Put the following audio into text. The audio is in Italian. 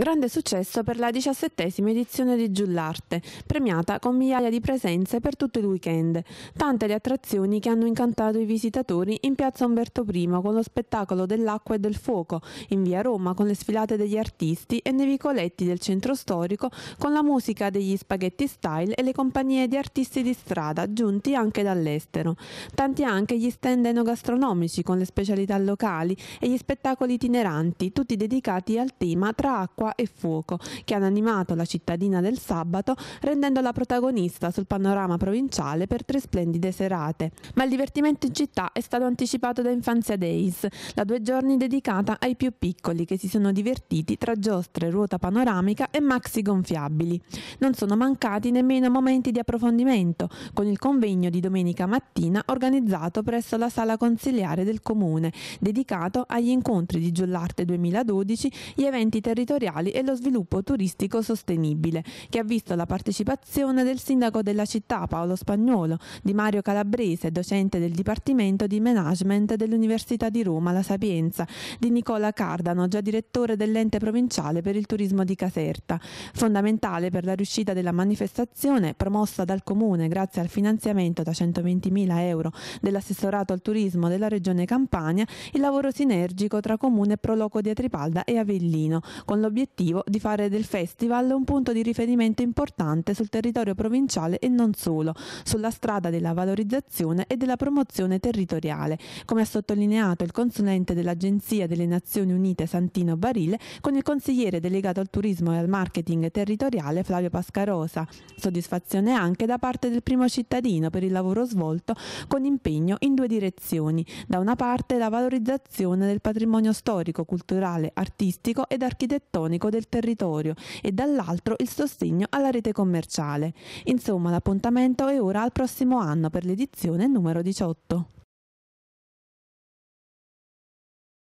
Grande successo per la diciassettesima edizione di Giullarte, premiata con migliaia di presenze per tutto il weekend. Tante le attrazioni che hanno incantato i visitatori in piazza Umberto I con lo spettacolo dell'acqua e del fuoco, in via Roma con le sfilate degli artisti e nei vicoletti del centro storico con la musica degli spaghetti style e le compagnie di artisti di strada giunti anche dall'estero. Tanti anche gli stand enogastronomici con le specialità locali e gli spettacoli itineranti, tutti dedicati al tema tra acqua acqua e fuoco, che hanno animato la cittadina del sabato rendendola protagonista sul panorama provinciale per tre splendide serate. Ma il divertimento in città è stato anticipato da Infanzia Days, la due giorni dedicata ai più piccoli che si sono divertiti tra giostre, ruota panoramica e maxi gonfiabili. Non sono mancati nemmeno momenti di approfondimento, con il convegno di domenica mattina organizzato presso la sala consiliare del comune, dedicato agli incontri di Giullarte 2012, gli eventi territoriali ambientali e lo sviluppo turistico sostenibile, che ha visto la partecipazione del sindaco della città Paolo Spagnolo, di Mario Calabrese, docente del Dipartimento di Management dell'Università di Roma La Sapienza, di Nicola Cardano, già direttore dell'ente provinciale per il turismo di Caserta. Fondamentale per la riuscita della manifestazione, promossa dal Comune grazie al finanziamento da 120.000 euro dell'assessorato al turismo della Regione Campania, il lavoro sinergico tra Comune Proloco di Atripalda e Avellino, con l'obiettivo l'obiettivo di fare del festival un punto di riferimento importante sul territorio provinciale e non solo, sulla strada della valorizzazione e della promozione territoriale, come ha sottolineato il consulente dell'Agenzia delle Nazioni Unite Santino Barile con il consigliere delegato al turismo e al marketing territoriale Flavio Pascarosa. Soddisfazione anche da parte del primo cittadino per il lavoro svolto con impegno in due direzioni. Da una parte la valorizzazione del patrimonio storico, culturale, artistico ed architettonico economico del territorio e dall'altro il sostegno alla rete commerciale. Insomma, l'appuntamento è ora al prossimo anno per l'edizione numero 18.